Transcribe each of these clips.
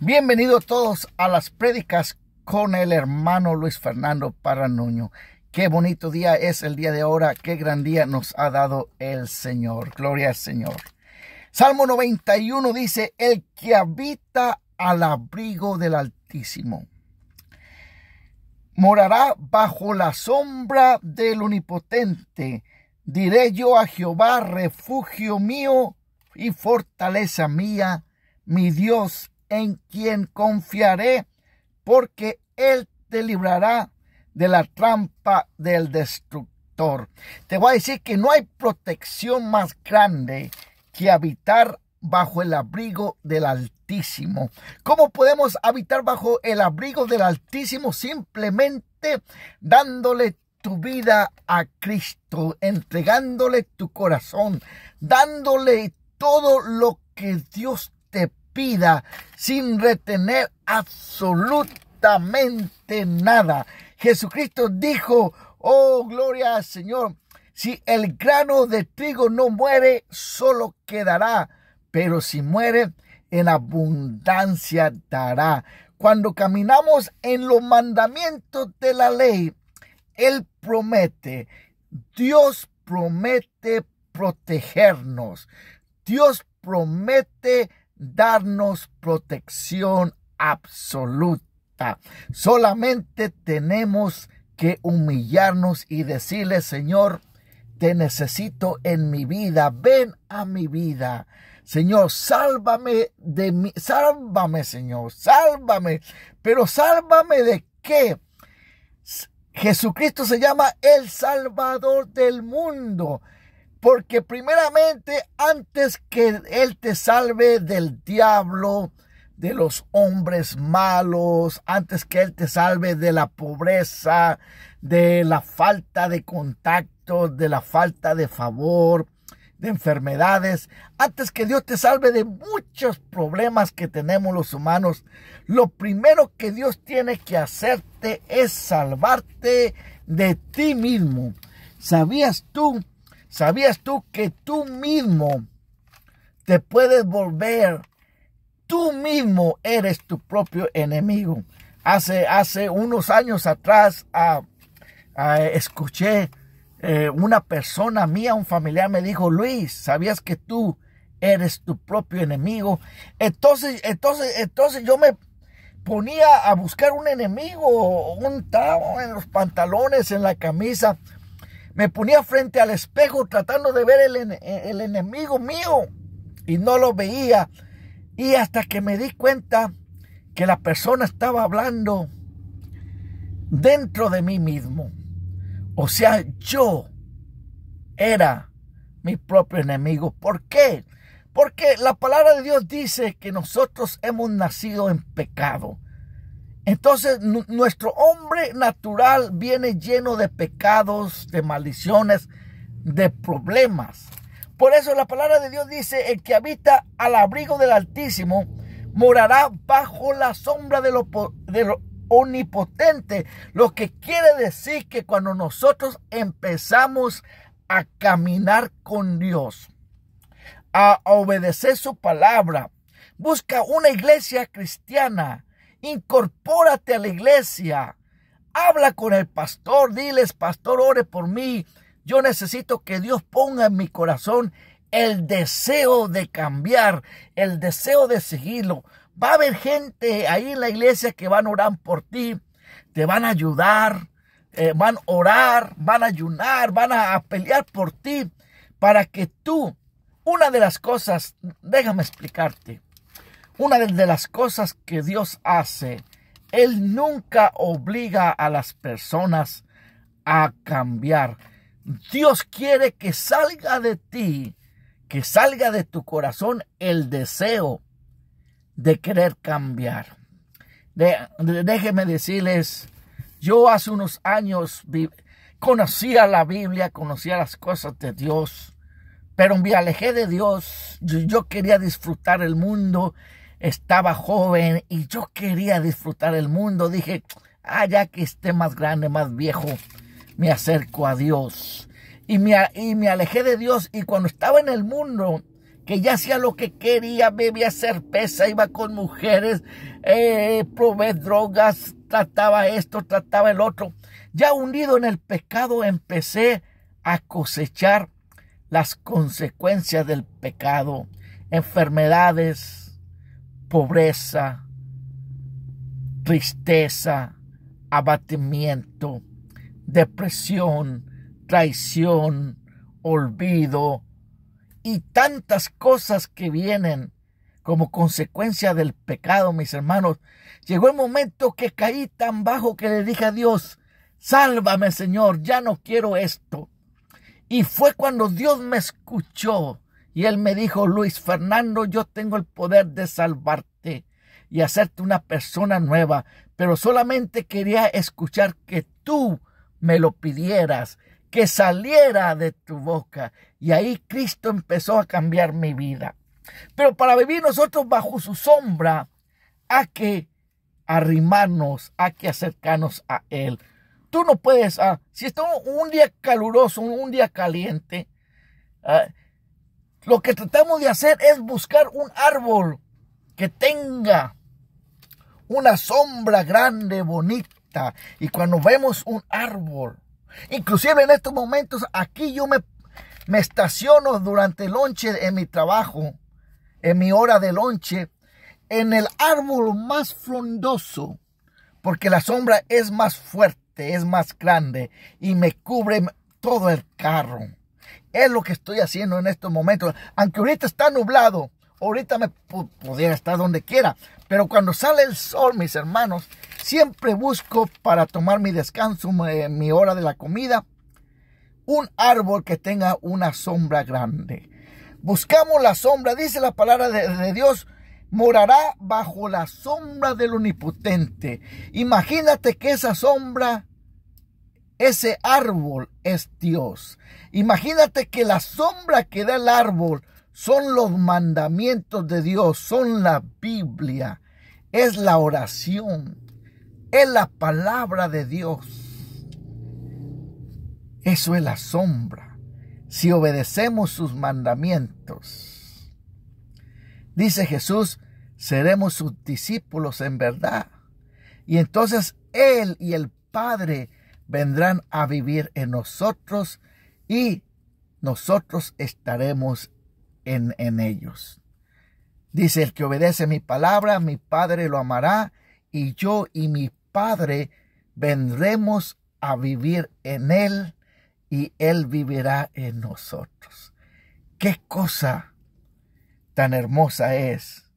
Bienvenidos todos a las prédicas con el hermano Luis Fernando Paranoño. Qué bonito día es el día de ahora, qué gran día nos ha dado el Señor. Gloria al Señor. Salmo 91 dice, el que habita al abrigo del Altísimo morará bajo la sombra del Onipotente. Diré yo a Jehová, refugio mío y fortaleza mía, mi Dios en quien confiaré, porque Él te librará de la trampa del destructor. Te voy a decir que no hay protección más grande que habitar bajo el abrigo del Altísimo. ¿Cómo podemos habitar bajo el abrigo del Altísimo? Simplemente dándole tu vida a Cristo, entregándole tu corazón, dándole todo lo que Dios te sin retener absolutamente nada. Jesucristo dijo, oh gloria al Señor, si el grano de trigo no muere, solo quedará, pero si muere, en abundancia dará. Cuando caminamos en los mandamientos de la ley, Él promete, Dios promete protegernos, Dios promete darnos protección absoluta. Solamente tenemos que humillarnos y decirle, Señor, te necesito en mi vida, ven a mi vida. Señor, sálvame de mí, sálvame, Señor, sálvame. Pero sálvame de qué? Jesucristo se llama el Salvador del mundo. Porque primeramente, antes que Él te salve del diablo, de los hombres malos, antes que Él te salve de la pobreza, de la falta de contacto, de la falta de favor, de enfermedades, antes que Dios te salve de muchos problemas que tenemos los humanos, lo primero que Dios tiene que hacerte es salvarte de ti mismo. ¿Sabías tú ¿Sabías tú que tú mismo te puedes volver? Tú mismo eres tu propio enemigo. Hace, hace unos años atrás ah, ah, escuché eh, una persona mía, un familiar, me dijo, Luis, ¿sabías que tú eres tu propio enemigo? Entonces, entonces, entonces yo me ponía a buscar un enemigo, un trago en los pantalones, en la camisa me ponía frente al espejo tratando de ver el, el enemigo mío y no lo veía. Y hasta que me di cuenta que la persona estaba hablando dentro de mí mismo. O sea, yo era mi propio enemigo. ¿Por qué? Porque la palabra de Dios dice que nosotros hemos nacido en pecado. Entonces nuestro hombre natural viene lleno de pecados, de maldiciones, de problemas. Por eso la palabra de Dios dice, el que habita al abrigo del Altísimo morará bajo la sombra de lo, de omnipotente. Lo que quiere decir que cuando nosotros empezamos a caminar con Dios, a obedecer su palabra, busca una iglesia cristiana incorpórate a la iglesia, habla con el pastor, diles, pastor, ore por mí. Yo necesito que Dios ponga en mi corazón el deseo de cambiar, el deseo de seguirlo. Va a haber gente ahí en la iglesia que van a orar por ti, te van a ayudar, eh, van a orar, van a ayunar, van a pelear por ti, para que tú, una de las cosas, déjame explicarte, una de las cosas que Dios hace, Él nunca obliga a las personas a cambiar. Dios quiere que salga de ti, que salga de tu corazón el deseo de querer cambiar. Déjenme decirles, yo hace unos años conocía la Biblia, conocía las cosas de Dios, pero me alejé de Dios. yo quería disfrutar el mundo estaba joven y yo quería disfrutar el mundo. Dije, ah, ya que esté más grande, más viejo, me acerco a Dios. Y me, y alejé de Dios y cuando estaba en el mundo, que ya hacía lo que quería, bebía cerveza, iba con mujeres, eh, probé drogas, trataba esto, trataba el otro. Ya hundido en el pecado empecé a cosechar las consecuencias del pecado, enfermedades, pobreza, tristeza, abatimiento, depresión, traición, olvido y tantas cosas que vienen como consecuencia del pecado, mis hermanos. Llegó el momento que caí tan bajo que le dije a Dios, sálvame Señor, ya no quiero esto. Y fue cuando Dios me escuchó y él me dijo, Luis Fernando, yo tengo el poder de salvarte y hacerte una persona nueva, pero solamente quería escuchar que tú me lo pidieras, que saliera de tu boca. Y ahí Cristo empezó a cambiar mi vida. Pero para vivir nosotros bajo su sombra, hay que arrimarnos, hay que acercarnos a Él. Tú no puedes, ah, si está un día caluroso, un, día caliente, ah, lo que tratamos de hacer es buscar un árbol que tenga una sombra grande, bonita. Y cuando vemos un árbol, inclusive en estos momentos, aquí yo me, estaciono durante el lonche en mi trabajo, en mi hora de lonche, en el árbol más frondoso, porque la sombra es más fuerte, es más grande y me cubre todo el carro. Es lo que estoy haciendo en estos momentos. Aunque ahorita está nublado, ahorita me pudiera estar donde quiera. Pero cuando sale el sol, mis hermanos, siempre busco para tomar mi descanso, eh, mi, hora de la comida, un árbol que tenga una sombra grande. Buscamos la sombra, dice la palabra de, de Dios, morará bajo la sombra del omnipotente. Imagínate que esa sombra ese árbol es Dios. Imagínate que la sombra que da el árbol son los mandamientos de Dios, son la Biblia, es la oración, es la palabra de Dios. Eso es la sombra, si obedecemos sus mandamientos. Dice Jesús, seremos sus discípulos en verdad. Y entonces Él y el Padre vendrán a vivir en nosotros y nosotros estaremos en, en ellos. Dice, el que obedece mi palabra, mi Padre lo amará, y yo y mi Padre vendremos a vivir en él, y él vivirá en nosotros. Qué cosa tan hermosa es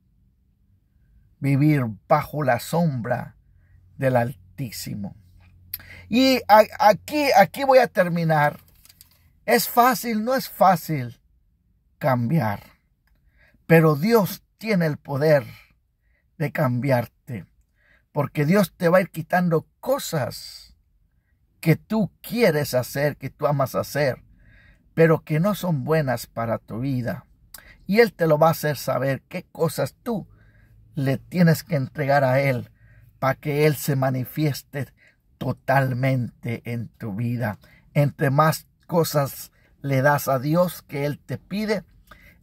vivir bajo la sombra del Altísimo. Y aquí, aquí voy a terminar. Es fácil, no es fácil cambiar. Pero Dios tiene el poder de cambiarte. Porque Dios te va a ir quitando cosas que tú quieres hacer, que tú amas hacer, pero que no son buenas para tu vida. Y Él te lo va a hacer saber qué cosas tú le tienes que entregar a Él para que Él se manifieste totalmente en tu vida. Entre más cosas le das a Dios que Él te pide,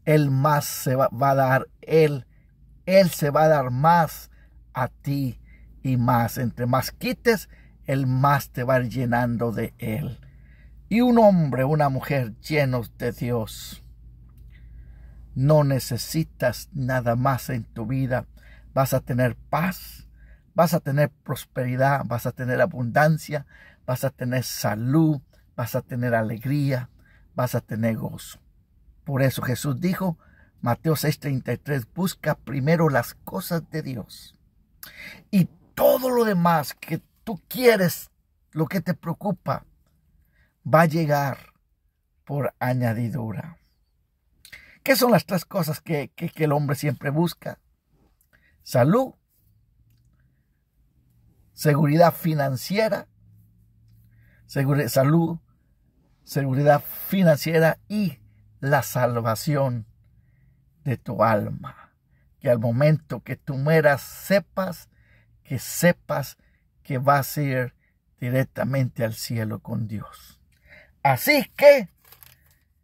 el más se va, a dar, Él, Él se va a dar más a ti y más. Entre más quites, el más te va llenando de Él. Y un hombre, una mujer llenos de Dios. No necesitas nada más en tu vida. Vas a tener paz, vas a tener prosperidad, vas a tener abundancia, vas a tener salud, vas a tener alegría, vas a tener gozo. Por eso Jesús dijo, Mateo 6:33, busca primero las cosas de Dios. Y todo lo demás que tú quieres, lo que te preocupa, va a llegar por añadidura. ¿Qué son las tres cosas que, que, que el hombre siempre busca? Salud, seguridad financiera, salud, seguridad financiera y la salvación de tu alma. Que al momento que tú mueras sepas que sepas que vas a ir directamente al cielo con Dios. Así que,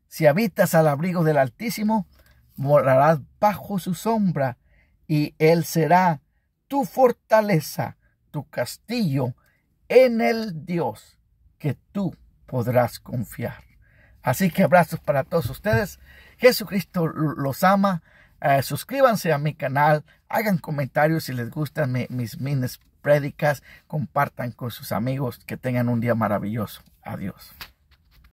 si habitas al abrigo del Altísimo, morarás bajo su sombra y Él será tu fortaleza tu castillo en el Dios que tú podrás confiar. Así que abrazos para todos ustedes. Jesucristo los ama. Eh, suscríbanse a mi canal. Hagan comentarios si les gustan mis minis prédicas. Compartan con sus amigos. Que tengan un día maravilloso. Adiós.